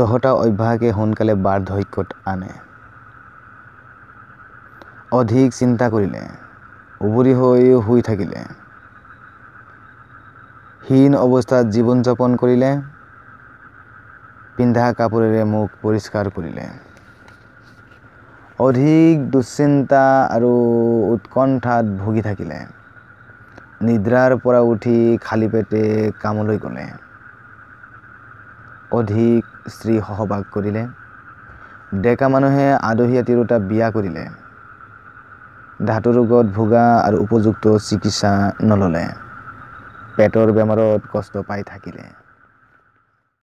দহটা অভ্যাসে সোনকালে বাৰ্ধক্যত আনে অধিক চিন্তা কৰিলে উবৰি হৈ শুই থাকিলে হীন অৱস্থাত জীৱন যাপন কৰিলে পিন্ধা কাপোৰেৰে মুখ পৰিষ্কাৰ কৰিলে অধিক দুশ্চিন্তা আৰু উৎকণ্ঠাত ভুগি থাকিলে নিদ্ৰাৰ পৰা উঠি খালী পেটে কামলৈ গ'লে অধিক স্ত্ৰী সহবাস কৰিলে ডেকা মানুহে আদহীয়া তিৰোতা বিয়া কৰিলে ধাতু ৰোগত ভোগা আৰু উপযুক্ত চিকিৎসা নল'লে পেটৰ বেমাৰত কষ্ট পাই থাকিলে